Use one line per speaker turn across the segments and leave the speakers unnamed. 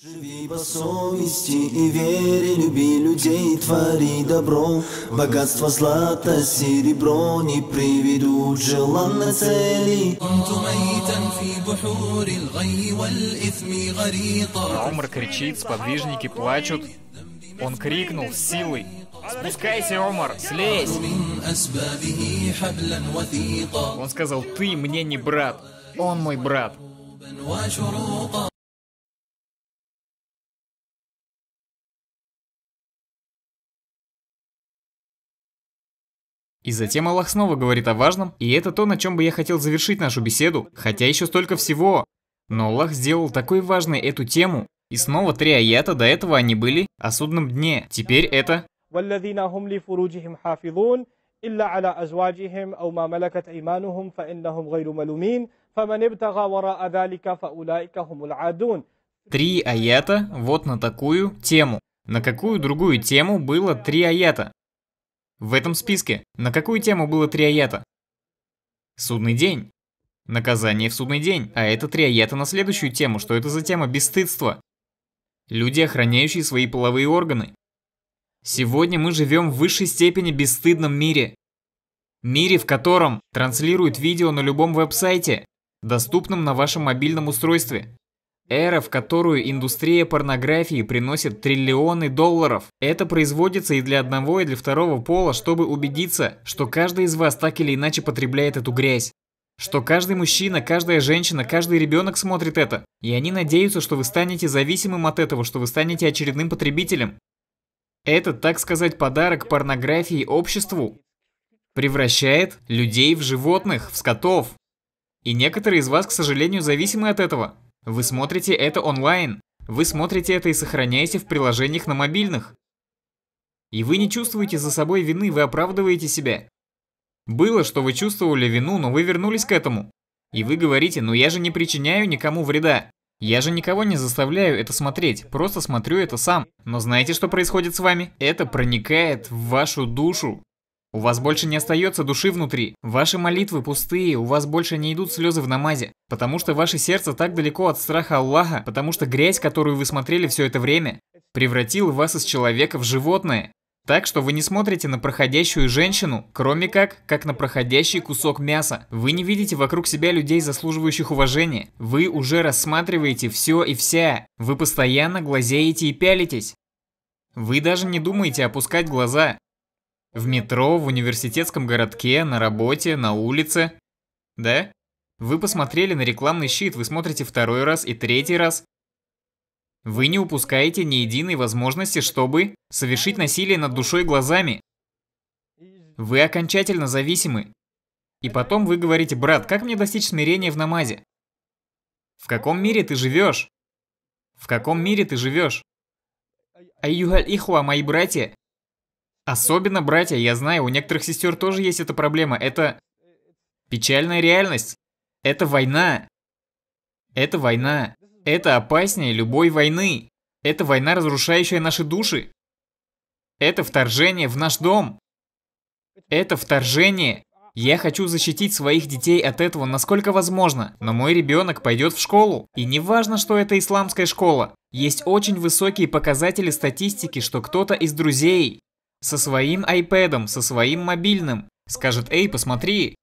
Живи по совести и вере, люби людей, твори добро. Богатство, злато, серебро не приведут желанной цели.
А Умар кричит, сподвижники плачут. Он крикнул с силой. Спускайся, Омар, слезь! Он сказал, ты мне не брат, он мой брат. И затем Аллах снова говорит о важном, и это то, на чем бы я хотел завершить нашу беседу, хотя еще столько всего. Но Аллах сделал такой важной эту тему, и снова три аята до этого они были о судном дне. Теперь это...
إلا على أزواجهم أو ما ملكت أيمانهم فإنهم غير ملومين فمن ابتغى وراء ذلك فأولئك هم العادون
Три аята вот на такую тему. На какую другую тему было три аята? В этом списке на какую тему было три аята? Судный день. Наказание в судный день, а это три аята на следующую тему, что это за тема бесстыдства. Люди, охраняющие свои половые органы. Сегодня мы живем в высшей степени бесстыдном мире. Мире, в котором транслируют видео на любом веб-сайте, доступном на вашем мобильном устройстве, Эра, в которую индустрия порнографии приносит триллионы долларов. Это производится и для одного, и для второго пола, чтобы убедиться, что каждый из вас так или иначе потребляет эту грязь. Что каждый мужчина, каждая женщина, каждый ребенок смотрит это. И они надеются, что вы станете зависимым от этого, что вы станете очередным потребителем. Это, так сказать, подарок порнографии обществу. Превращает людей в животных, в скотов. И некоторые из вас, к сожалению, зависимы от этого. Вы смотрите это онлайн. Вы смотрите это и сохраняете в приложениях на мобильных. И вы не чувствуете за собой вины, вы оправдываете себя. Было, что вы чувствовали вину, но вы вернулись к этому. И вы говорите, ну я же не причиняю никому вреда. Я же никого не заставляю это смотреть, просто смотрю это сам. Но знаете, что происходит с вами? Это проникает в вашу душу. У вас больше не остается души внутри. Ваши молитвы пустые, у вас больше не идут слезы в намазе. Потому что ваше сердце так далеко от страха Аллаха, потому что грязь, которую вы смотрели все это время, превратила вас из человека в животное. Так что вы не смотрите на проходящую женщину, кроме как, как на проходящий кусок мяса. Вы не видите вокруг себя людей, заслуживающих уважения. Вы уже рассматриваете все и вся. Вы постоянно глазеете и пялитесь. Вы даже не думаете опускать глаза, в метро, в университетском городке, на работе, на улице. Да? Вы посмотрели на рекламный щит, вы смотрите второй раз и третий раз. Вы не упускаете ни единой возможности, чтобы совершить насилие над душой и глазами. Вы окончательно зависимы. И потом вы говорите, брат, как мне достичь смирения в намазе? В каком мире ты живешь? В каком мире ты живешь? Аюхаль ихуа, мои братья, Особенно, братья, я знаю, у некоторых сестер тоже есть эта проблема. Это печальная реальность. Это война. Это война. Это опаснее любой войны. Это война, разрушающая наши души. Это вторжение в наш дом. Это вторжение. Я хочу защитить своих детей от этого насколько возможно, но мой ребенок пойдет в школу. И не важно, что это исламская школа. Есть очень высокие показатели статистики, что кто-то из друзей со своим iPad, со своим мобильным. Скажет, эй, посмотри.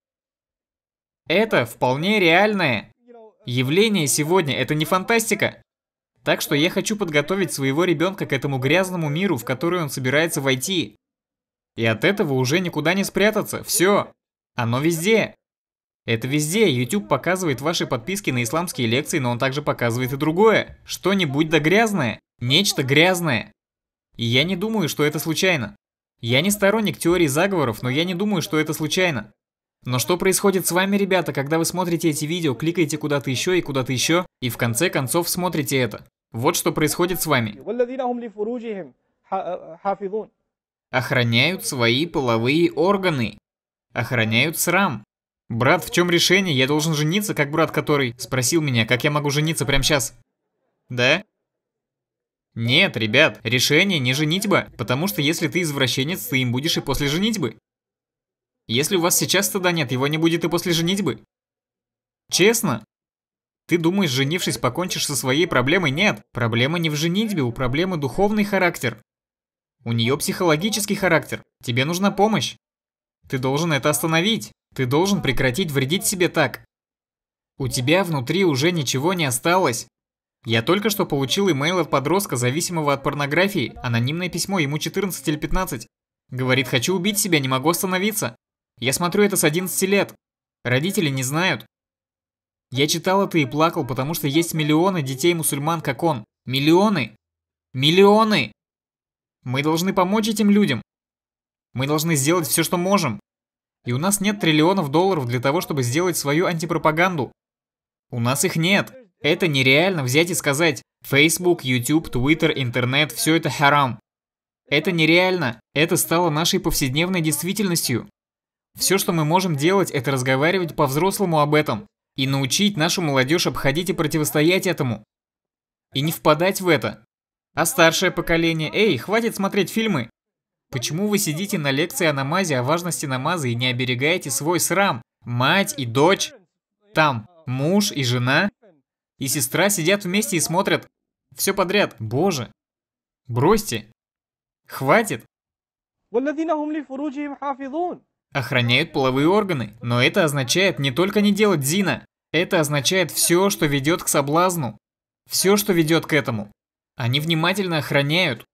Это вполне реальное явление сегодня, это не фантастика. Так что я хочу подготовить своего ребенка к этому грязному миру, в который он собирается войти. И от этого уже никуда не спрятаться, все. Оно везде. Это везде, YouTube показывает ваши подписки на исламские лекции, но он также показывает и другое. Что-нибудь да грязное. Нечто грязное. И я не думаю, что это случайно. Я не сторонник теории заговоров, но я не думаю, что это случайно. Но что происходит с вами, ребята, когда вы смотрите эти видео, кликаете куда-то еще и куда-то еще, и в конце концов смотрите это? Вот что происходит с вами. Охраняют свои половые органы. Охраняют срам. Брат, в чем решение? Я должен жениться, как брат, который спросил меня, как я могу жениться прямо сейчас. Да? Нет, ребят, решение не женитьба, потому что если ты извращенец, ты им будешь и после женитьбы. Если у вас сейчас стыда нет, его не будет и после женитьбы. Честно? Ты думаешь, женившись, покончишь со своей проблемой? Нет, проблема не в женитьбе, у проблемы духовный характер. У нее психологический характер. Тебе нужна помощь. Ты должен это остановить. Ты должен прекратить вредить себе так. У тебя внутри уже ничего не осталось. Я только что получил имейл от подростка, зависимого от порнографии. Анонимное письмо, ему 14 или 15. Говорит, хочу убить себя, не могу остановиться. Я смотрю это с 11 лет. Родители не знают. Я читал это и плакал, потому что есть миллионы детей-мусульман, как он. Миллионы! Миллионы! Мы должны помочь этим людям. Мы должны сделать все, что можем. И у нас нет триллионов долларов для того, чтобы сделать свою антипропаганду. У нас их нет. Это нереально взять и сказать Facebook, YouTube, Twitter, интернет, все это харам. Это нереально. Это стало нашей повседневной действительностью. Все, что мы можем делать, это разговаривать по-взрослому об этом и научить нашу молодежь обходить и противостоять этому. И не впадать в это. А старшее поколение, эй, хватит смотреть фильмы. Почему вы сидите на лекции о намазе, о важности намаза и не оберегаете свой срам? Мать и дочь? Там муж и жена? и сестра сидят вместе и смотрят все подряд. Боже, бросьте, хватит. Охраняют половые органы, но это означает не только не делать зина, это означает все, что ведет к соблазну, все, что ведет к этому. Они внимательно охраняют.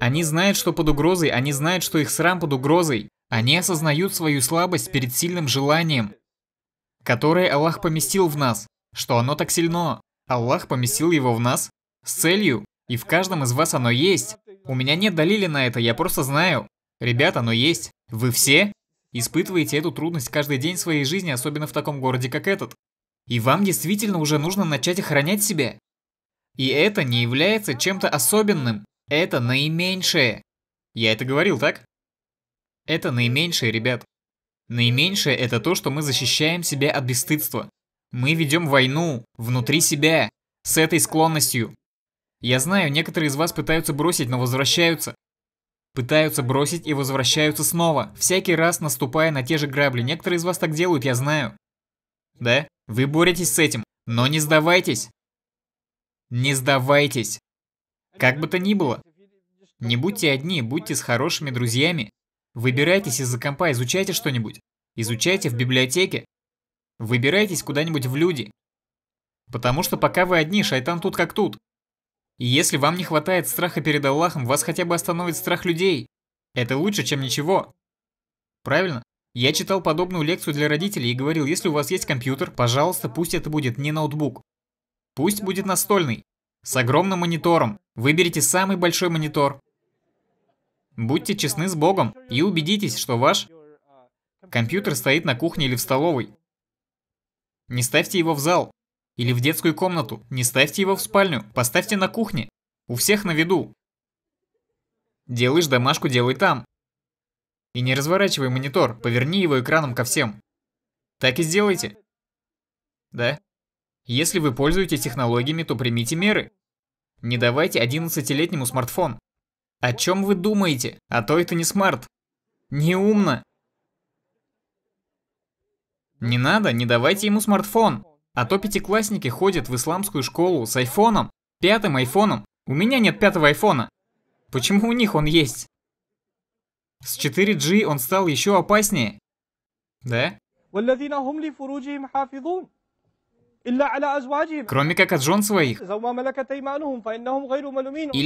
Они знают, что под угрозой, они знают, что их срам под угрозой. Они осознают свою слабость перед сильным желанием, которое Аллах поместил в нас что оно так сильно. Аллах поместил его в нас с целью, и в каждом из вас оно есть. У меня нет долили на это, я просто знаю. Ребят, оно есть. Вы все испытываете эту трудность каждый день своей жизни, особенно в таком городе, как этот. И вам действительно уже нужно начать охранять себя. И это не является чем-то особенным. Это наименьшее. Я это говорил, так? Это наименьшее, ребят. Наименьшее – это то, что мы защищаем себя от бесстыдства. Мы ведем войну внутри себя, с этой склонностью. Я знаю, некоторые из вас пытаются бросить, но возвращаются. Пытаются бросить и возвращаются снова, всякий раз наступая на те же грабли. Некоторые из вас так делают, я знаю. Да? Вы боретесь с этим, но не сдавайтесь. Не сдавайтесь. Как бы то ни было. Не будьте одни, будьте с хорошими друзьями. Выбирайтесь из-за компа, изучайте что-нибудь. Изучайте в библиотеке, Выбирайтесь куда-нибудь в люди. Потому что пока вы одни, шайтан тут как тут. И если вам не хватает страха перед Аллахом, вас хотя бы остановит страх людей. Это лучше, чем ничего. Правильно? Я читал подобную лекцию для родителей и говорил, если у вас есть компьютер, пожалуйста, пусть это будет не ноутбук. Пусть будет настольный. С огромным монитором. Выберите самый большой монитор. Будьте честны с Богом и убедитесь, что ваш компьютер стоит на кухне или в столовой не ставьте его в зал. Или в детскую комнату, не ставьте его в спальню, поставьте на кухне. У всех на виду. Делаешь домашку, делай там. И не разворачивай монитор, поверни его экраном ко всем. Так и сделайте. Да. Если вы пользуетесь технологиями, то примите меры. Не давайте 11-летнему смартфон. О чем вы думаете? А то это не смарт. Неумно. Не надо, не давайте ему смартфон. А то пятиклассники ходят в исламскую школу с айфоном, пятым айфоном. У меня нет пятого айфона. Почему у них он есть? С 4G он стал еще опаснее. Да?
кроме как от жен своих, или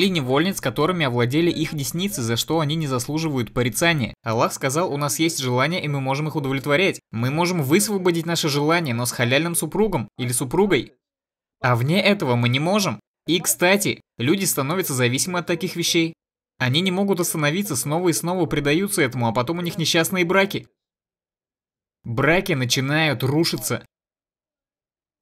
невольниц, которыми овладели их десницы, за что они не заслуживают порицания. Аллах сказал, у нас есть желания, и мы можем их удовлетворять. Мы можем высвободить наше желание, но с халяльным супругом или супругой. А вне этого мы не можем. И, кстати, люди становятся зависимы от таких вещей. Они не могут остановиться, снова и снова предаются этому, а потом у них несчастные браки. Браки начинают рушиться.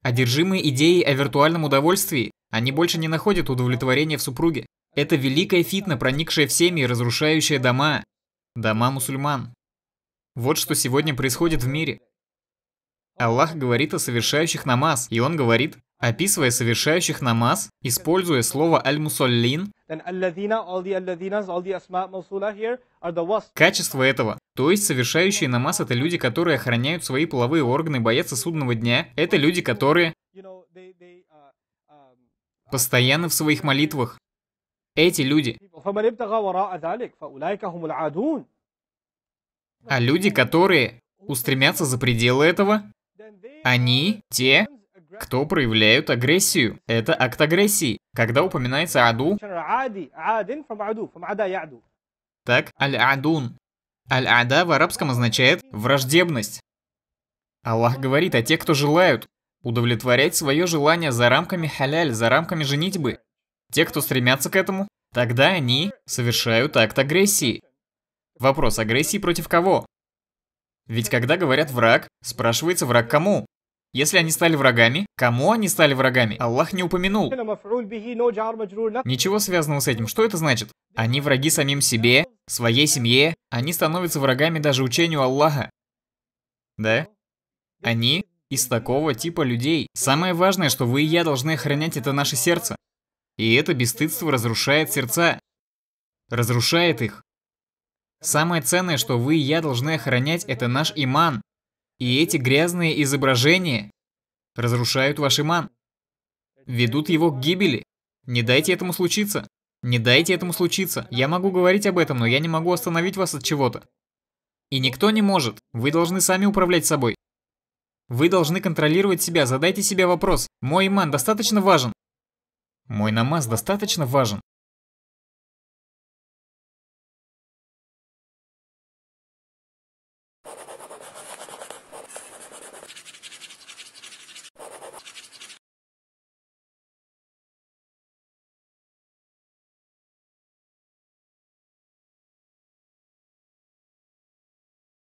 Одержимые идеей о виртуальном удовольствии, они больше не находят удовлетворения в супруге. Это великая фитна, проникшая в семьи и разрушающая дома. Дома мусульман. Вот что сегодня происходит в мире. Аллах говорит о совершающих намаз, и он говорит – описывая совершающих намаз, используя слово «аль-мусоллин», качество этого, то есть совершающие намаз это люди, которые охраняют свои половые органы, боятся судного дня, это люди, которые uh, um, uh, постоянно в своих молитвах. Эти люди. А люди, которые устремятся за пределы этого, они те, кто проявляют агрессию. Это акт агрессии. Когда упоминается аду, так аль-адун. Аль-ада в арабском означает враждебность. Аллах говорит о «А тех, кто желают удовлетворять свое желание за рамками халяль, за рамками женитьбы. Те, кто стремятся к этому, тогда они совершают акт агрессии. Вопрос агрессии против кого? Ведь когда говорят «враг», спрашивается «враг кому?» Если они стали врагами, кому они стали врагами? Аллах не упомянул.
Ничего
связанного с этим. Что это значит? Они враги самим себе, своей семье. Они становятся врагами даже учению Аллаха. Да? Они из такого типа людей. Самое важное, что вы и я должны охранять это наше сердце. И это бесстыдство разрушает сердца. Разрушает их. Самое ценное, что вы и я должны охранять, это наш иман. И эти грязные изображения разрушают ваш иман. Ведут его к гибели. Не дайте этому случиться. Не дайте этому случиться. Я могу говорить об этом, но я не могу остановить вас от чего-то. И никто не может. Вы должны сами управлять собой. Вы должны контролировать себя. Задайте себе вопрос. Мой иман достаточно важен? Мой намаз достаточно важен?